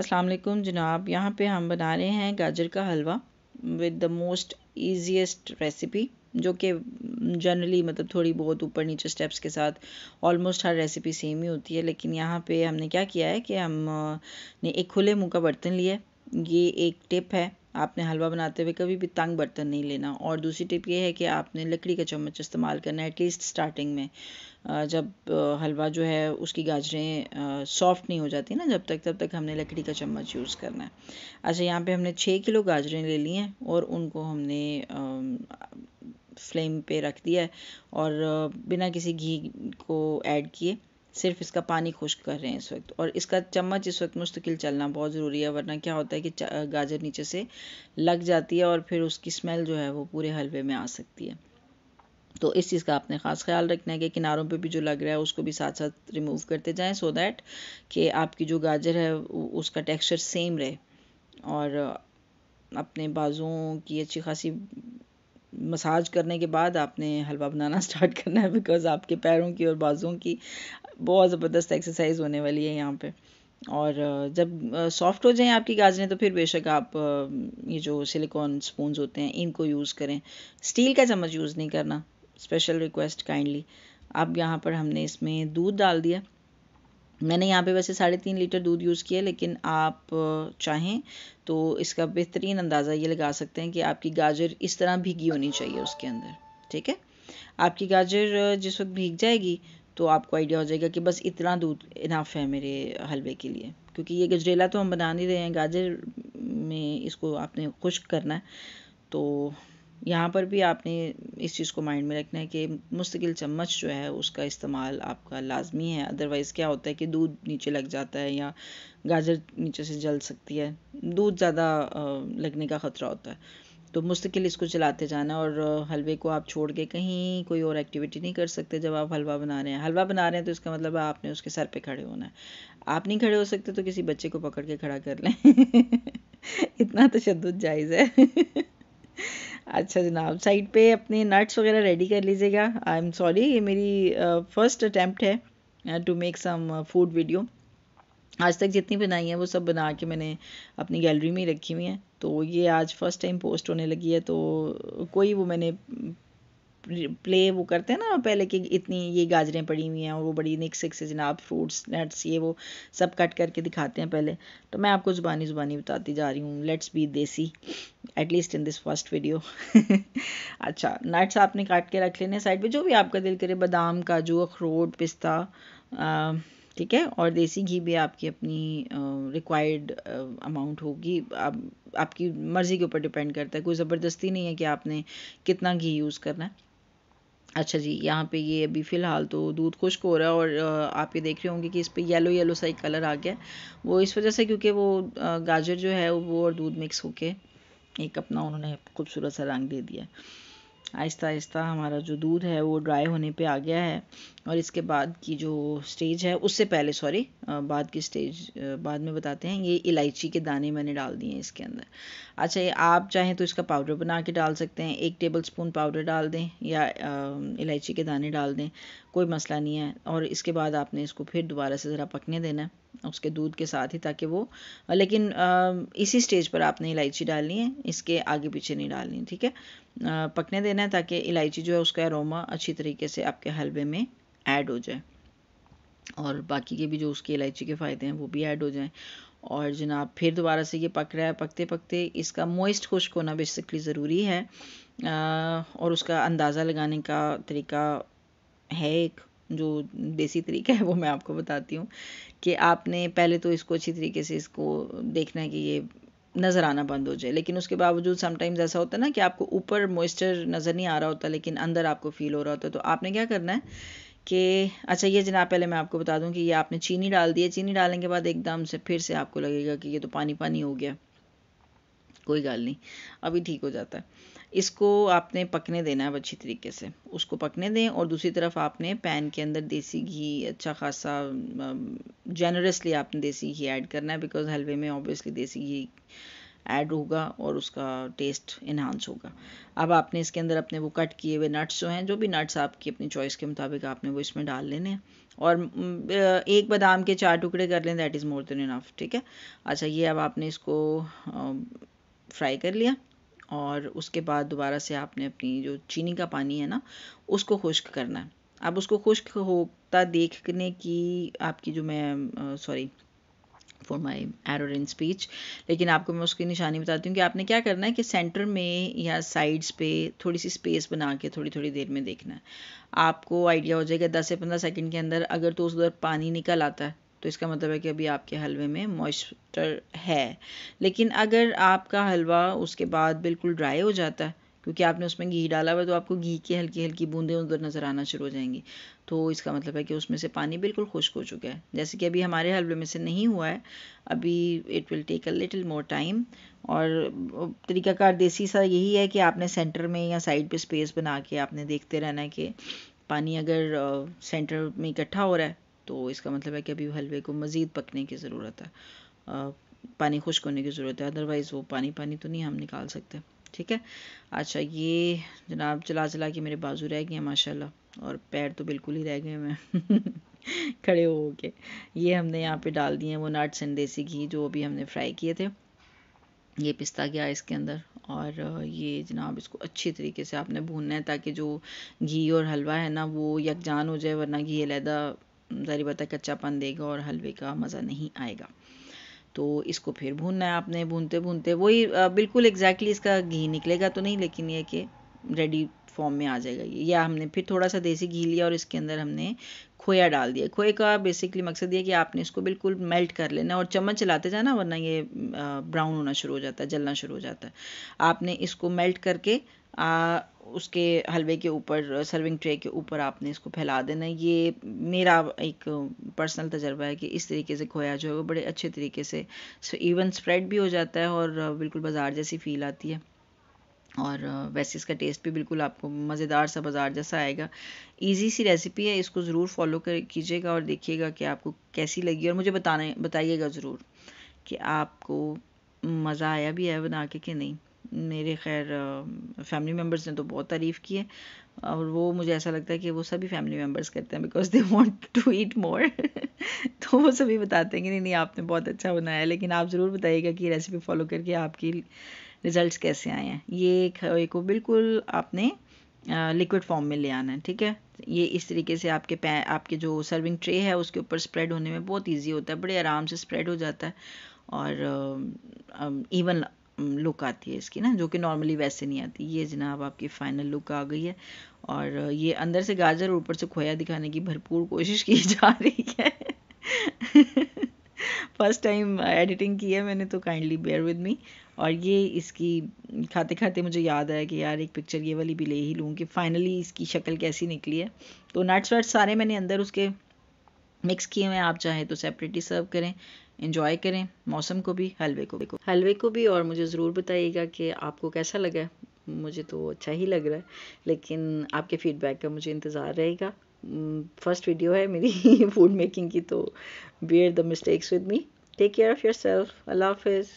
अस्सलाम वालेकुम जनाब यहाँ पे हम बना रहे हैं गाजर का halwa with the most easiest recipe जो कि जनरली मतलब थोड़ी बहुत ऊपर नीचे स्टेप्स के साथ ऑलमोस्ट हर रेसिपी सेम ही होती है लेकिन यहाँ पे हमने क्या किया है कि हम ने एक खुले मुँह का बर्तन लिया ये एक टिप है आपने हलवा बनाते हुए कभी भी तंग बर्तन नहीं लेना और दूसरी टिप ये है कि आपने लकड़ी का चम्मच इस्तेमाल करना है एटलीस्ट स्टार्टिंग में जब हलवा जो है उसकी गाजरें सॉफ्ट नहीं हो जाती ना जब तक तब तक हमने लकड़ी का चम्मच यूज़ करना है अच्छा यहाँ पे हमने छः किलो गाजरें ले ली हैं और उनको हमने फ्लेम पे रख दिया है और बिना किसी घी को ऐड किए सिर्फ इसका पानी खुश्क कर रहे हैं इस वक्त और इसका चम्मच इस वक्त मुस्तकिल चलना बहुत ज़रूरी है वरना क्या होता है कि गाजर नीचे से लग जाती है और फिर उसकी स्मेल जो है वो पूरे हलवे में आ सकती है तो इस चीज़ का आपने ख़ास ख्याल रखना है कि किनारों पे भी जो लग रहा है उसको भी साथ साथ रिमूव करते जाएं सो दैट कि आपकी जो गाजर है उसका टेक्सचर सेम रहे और अपने बाजुओं की अच्छी खासी मसाज करने के बाद आपने हलवा बनाना स्टार्ट करना है बिकॉज़ आपके पैरों की और बाजुओं की बहुत ज़बरदस्त एक्सरसाइज होने वाली है यहाँ पे और जब सॉफ्ट हो जाएं आपकी गाजरें तो फिर बेशक आप ये जो सिलिकॉन स्पून होते हैं इनको यूज़ करें स्टील का चम्मच यूज़ नहीं करना स्पेशल रिक्वेस्ट काइंडली अब यहाँ पर हमने इसमें दूध डाल दिया मैंने यहाँ पे वैसे साढ़े तीन लीटर दूध यूज़ किया लेकिन आप चाहें तो इसका बेहतरीन अंदाज़ा ये लगा सकते हैं कि आपकी गाजर इस तरह भीगी होनी चाहिए उसके अंदर ठीक है आपकी गाजर जिस वक्त भीग जाएगी तो आपको आइडिया हो जाएगा कि बस इतना दूध इनाफ है मेरे हलवे के लिए क्योंकि ये गजरेला तो हम बना नहीं रहे हैं गाजर में इसको आपने खुश्क करना है तो यहाँ पर भी आपने इस चीज़ को माइंड में रखना है कि मुस्तकिल चम्मच जो है उसका इस्तेमाल आपका लाजमी है अदरवाइज़ क्या होता है कि दूध नीचे लग जाता है या गाजर नीचे से जल सकती है दूध ज़्यादा लगने का ख़तरा होता है तो मुस्तकिल इसको चलाते जाना और हलवे को आप छोड़ के कहीं कोई और एक्टिविटी नहीं कर सकते जब आप हलवा बना रहे हैं हलवा बना रहे हैं तो इसका मतलब आपने उसके सर पे खड़े होना है आप नहीं खड़े हो सकते तो किसी बच्चे को पकड़ के खड़ा कर लें इतना तशद जायज़ है अच्छा जनाब साइड पे अपने नट्स वगैरह रेडी कर लीजिएगा आई एम सॉरी ये मेरी फर्स्ट अटैम्प्ट है to make some food video आज तक जितनी बनाई है वो सब बना के मैंने अपनी गैलरी में ही रखी हुई हैं तो ये आज फर्स्ट टाइम पोस्ट होने लगी है तो कोई वो मैंने प्ले वो करते हैं ना पहले कि इतनी ये गाजरें पड़ी हुई हैं और वो बड़ी निक सिक्स जनाब फ्रूट्स नट्स ये वो सब कट करके दिखाते हैं पहले तो मैं आपको ज़ुबानी ज़ुबानी बताती जा रही हूँ let's be desi at least in this first video अच्छा नट्स आपने काट के रख लेने साइड पर जो भी आपका दिल करे बादाम काजू अखरोट पिस्ता ठीक है और देसी घी भी आपकी अपनी रिक्वायर्ड अमाउंट होगी आप आपकी मर्ज़ी के ऊपर डिपेंड करता है कोई ज़बरदस्ती नहीं है कि आपने कितना घी यूज़ करना है अच्छा जी यहाँ पे ये अभी फ़िलहाल तो दूध खुश्क हो रहा है और आप ये देख रहे होंगे कि इस पर येलो येलो सा एक कलर आ गया वो इस वजह से क्योंकि वो गाजर जो है वो और दूध मिक्स होके एक अपना उन्होंने खूबसूरत सा रंग दे दिया है आहिस्ता आहिस्ता हमारा जो दूध है वो ड्राई होने पे आ गया है और इसके बाद की जो स्टेज है उससे पहले सॉरी बाद की स्टेज बाद में बताते हैं ये इलायची के दाने मैंने डाल दिए हैं इसके अंदर अच्छा ये आप चाहें तो इसका पाउडर बना के डाल सकते हैं एक टेबल स्पून पाउडर डाल दें या इलायची के दाने डाल दें कोई मसला नहीं है और इसके बाद आपने इसको फिर दोबारा से ज़रा पकने देना है उसके दूध के साथ ही ताकि वो लेकिन इसी स्टेज पर आपने इलायची डालनी है इसके आगे पीछे नहीं डालनी ठीक है पकने देना है ताकि इलायची जो है उसका अरोमा अच्छी तरीके से आपके हलवे में ऐड हो जाए और बाकी के भी जो उसके इलायची के फ़ायदे हैं वो भी ऐड हो जाएँ और जनाब फिर दोबारा से ये पक रहा है पकते पकते इसका मोइस्ट खुश्क होना बेसिकली ज़रूरी है और उसका अंदाज़ा लगाने का तरीका है एक जो देसी तरीका है वो मैं आपको बताती हूँ कि आपने पहले तो इसको अच्छी तरीके से इसको देखना है कि ये नज़र आना बंद हो जाए लेकिन उसके बावजूद समटाइम्स ऐसा होता है ना कि आपको ऊपर मॉइस्चर नज़र नहीं आ रहा होता लेकिन अंदर आपको फील हो रहा होता है तो आपने क्या करना है कि अच्छा ये जनाब पहले मैं आपको बता दूं कि ये आपने चीनी डाल दी है चीनी डालने के बाद एकदम से फिर से आपको लगेगा कि ये तो पानी पानी हो गया कोई गाल नहीं अभी ठीक हो जाता है इसको आपने पकने देना है अच्छी तरीके से उसको पकने दें और दूसरी तरफ आपने पैन के अंदर देसी घी अच्छा खासा जेनरसली आपने देसी घी ऐड करना है बिकॉज हलवे में ऑब्वियसली देसी घी ऐड होगा और उसका टेस्ट इन्हांस होगा अब आपने इसके अंदर अपने वो कट किए हुए नट्स जो हैं जो भी नट्स आपकी अपनी चॉइस के मुताबिक आपने वो इसमें डाल लेने हैं और एक बादाम के चार टुकड़े कर लें that is more than enough ठीक है अच्छा ये अब आपने इसको फ्राई कर लिया और उसके बाद दोबारा से आपने अपनी जो चीनी का पानी है ना उसको खुश्क करना है अब उसको खुश्क होता देखने की आपकी जो मैं sorry for my error in speech लेकिन आपको मैं उसकी निशानी बताती हूँ कि आपने क्या करना है कि सेंटर में या साइड्स पे थोड़ी सी स्पेस बना के थोड़ी थोड़ी देर में देखना है आपको आइडिया हो जाएगा दस से पंद्रह सेकेंड के अंदर अगर तो उस उधर पानी निकल आता है तो इसका मतलब है कि अभी आपके हलवे में मॉइस्चर है लेकिन अगर आपका हलवा उसके बाद बिल्कुल ड्राई हो जाता है क्योंकि आपने उसमें घी डाला हुआ तो आपको घी की हल्की हल्की बूंदें उधर नज़र आना शुरू हो जाएंगी तो इसका मतलब है कि उसमें से पानी बिल्कुल खुश्क हो चुका है जैसे कि अभी हमारे हलवे में से नहीं हुआ है अभी it will take a little more time और तरीकाकार देसी सा यही है कि आपने सेंटर में या साइड पे स्पेस बना के आपने देखते रहना है कि पानी अगर सेंटर में इकट्ठा हो रहा है तो इसका मतलब है कि अभी हलवे को मज़ीद पकने की ज़रूरत है पानी खुश्क होने की ज़रूरत है अदरवाइज़ वो पानी पानी तो नहीं हम निकाल सकते ठीक है अच्छा ये जनाब चला चला के मेरे बाजू रह गए हैं माशाल्लाह और पैर तो बिल्कुल ही रह गए मैं खड़े हो के ये हमने यहाँ पे डाल दिए हैं वो नट्स एंड देसी घी जो अभी हमने फ्राई किए थे ये पिस्ता गया इसके अंदर और ये जनाब इसको अच्छी तरीके से आपने भूनना है ताकि जो घी और हलवा है ना वो यकजान हो जाए वरना घी अलहदा ज़ारी बात है कच्चापन देगा और हलवे का मज़ा नहीं आएगा तो इसको फिर भूनना है आपने भूनते भूनते वही बिल्कुल एग्जैक्टली इसका घी निकलेगा तो नहीं लेकिन ये कि रेडी फॉर्म में आ जाएगा ये या हमने फिर थोड़ा सा देसी घी लिया और इसके अंदर हमने खोया डाल दिया खोए का बेसिकली मकसद ये कि आपने इसको बिल्कुल मेल्ट कर लेना और चम्मच चलाते जाना वरना ये ब्राउन होना शुरू हो जाता है जलना शुरू हो जाता है आपने इसको मेल्ट करके आ, उसके हलवे के ऊपर सर्विंग ट्रे के ऊपर आपने इसको फैला देना ये मेरा एक पर्सनल तजर्बा है कि इस तरीके से खोया जो है वो बड़े अच्छे तरीके से इवन स्प्रेड भी हो जाता है और बिल्कुल बाज़ार जैसी फील आती है और वैसे इसका टेस्ट भी बिल्कुल आपको मज़ेदार सा बाज़ार जैसा आएगा इजी सी रेसिपी है इसको ज़रूर फॉलो कर कीजिएगा और देखिएगा कि आपको कैसी लगी और मुझे बताने बताइएगा ज़रूर कि आपको मज़ा आया भी है बना के कि नहीं मेरे खैर फैमिली मेम्बर्स ने तो बहुत तारीफ़ की है और वो मुझे ऐसा लगता है कि वो सभी फैमिली मेम्बर्स करते हैं because they want to eat more तो वो सभी बताते हैं कि नहीं नहीं आपने बहुत अच्छा बनाया है लेकिन आप ज़रूर बताइएगा कि रेसिपी फॉलो करके आपकी रिज़ल्ट कैसे आए हैं ये को बिल्कुल आपने लिक्विड फॉर्म में ले आना है ठीक है ये इस तरीके से आपके पै आपके जो सर्विंग ट्रे है उसके ऊपर स्प्रेड होने में बहुत इजी होता है बड़े आराम से स्प्रेड हो जाता है और इवन लुक आती है इसकी ना जो कि नॉर्मली वैसे नहीं आती ये जनाब आपकी फाइनल लुक आ गई है और ये अंदर से गाजर और ऊपर से खोया दिखाने की भरपूर कोशिश की जा रही है फर्स्ट टाइम एडिटिंग की है मैंने तो काइंडली बेयर विद मी और ये इसकी खाते खाते मुझे याद आया कि यार एक पिक्चर ये वाली भी ले ही लूँ कि फाइनली इसकी शक्ल कैसी निकली है तो नट्स वट्स सारे मैंने अंदर उसके मिक्स किए हुए आप चाहें तो सेपरेटली सर्व करें इंजॉय करें मौसम को भी हलवे को भी हलवे को भी और मुझे ज़रूर बताइएगा कि आपको कैसा लगा मुझे तो अच्छा ही लग रहा है लेकिन आपके फीडबैक का मुझे इंतज़ार रहेगा फर्स्ट वीडियो है मेरी फूड मेकिंग की तो bear the mistakes with me take care of yourself अल्लाह हाफिज़